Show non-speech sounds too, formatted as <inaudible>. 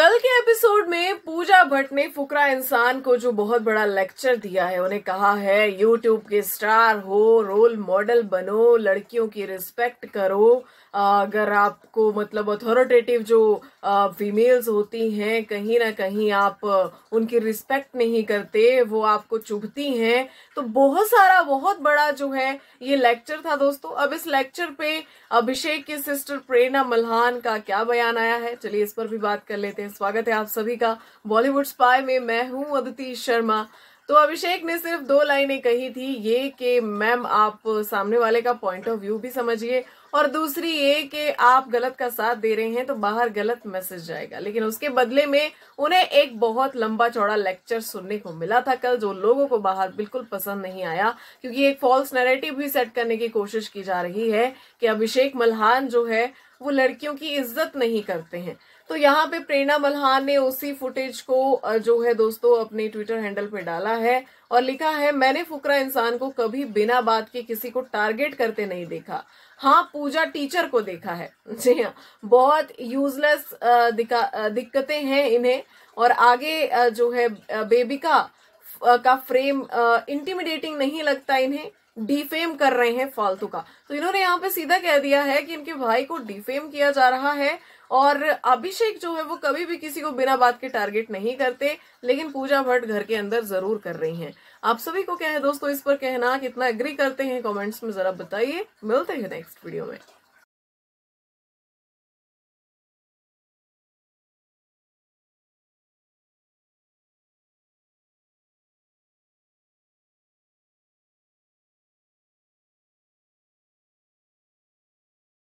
कल के एपिसोड में पूजा भट्ट ने फुकरा इंसान को जो बहुत बड़ा लेक्चर दिया है उन्हें कहा है यूट्यूब के स्टार हो रोल मॉडल बनो लड़कियों की रिस्पेक्ट करो अगर आपको मतलब अथॉरिटेटिव जो फीमेल्स होती हैं कहीं ना कहीं आप उनकी रिस्पेक्ट नहीं करते वो आपको चुभती हैं तो बहुत सारा बहुत बड़ा जो है ये लेक्चर था दोस्तों अब इस लेक्चर पे अभिषेक के सिस्टर प्रेरणा मल्हान का क्या बयान आया है चलिए इस पर भी बात कर लेते हैं स्वागत है आप सभी का बॉलीवुड स्पाई में मैं हूं अदिति शर्मा तो अभिषेक ने सिर्फ दो लाइनें कही थी ये कि मैम आप सामने वाले का पॉइंट ऑफ व्यू भी समझिए और दूसरी ये कि आप गलत का साथ दे रहे हैं तो बाहर गलत मैसेज जाएगा लेकिन उसके बदले में उन्हें एक बहुत लंबा चौड़ा लेक्चर सुनने को मिला था कल जो लोगों को बाहर बिल्कुल पसंद नहीं आया क्योंकि एक फॉल्स नैरेटिव भी सेट करने की कोशिश की जा रही है कि अभिषेक मल्हान जो है वो लड़कियों की इज्जत नहीं करते हैं तो यहाँ पे प्रेरणा मल्हान ने उसी फुटेज को जो है दोस्तों अपने ट्विटर हैंडल पे डाला है और लिखा है मैंने फुकरा इंसान को कभी बिना बात के किसी को टारगेट करते नहीं देखा हाँ पूजा टीचर को देखा है <laughs> जी हाँ बहुत यूजलेस दिक्कतें हैं इन्हें और आगे जो है बेबिका का फ्रेम इंटिमिडेटिंग नहीं लगता इन्हें डिफेम कर रहे हैं फालतू का तो इन्होंने यहाँ पे सीधा कह दिया है कि इनके भाई को डिफेम किया जा रहा है और अभिषेक जो है वो कभी भी किसी को बिना बात के टारगेट नहीं करते लेकिन पूजा भट्ट घर के अंदर जरूर कर रही हैं आप सभी को क्या है दोस्तों इस पर कहना कितना एग्री करते हैं कमेंट्स में जरा बताइए मिलते हैं नेक्स्ट वीडियो में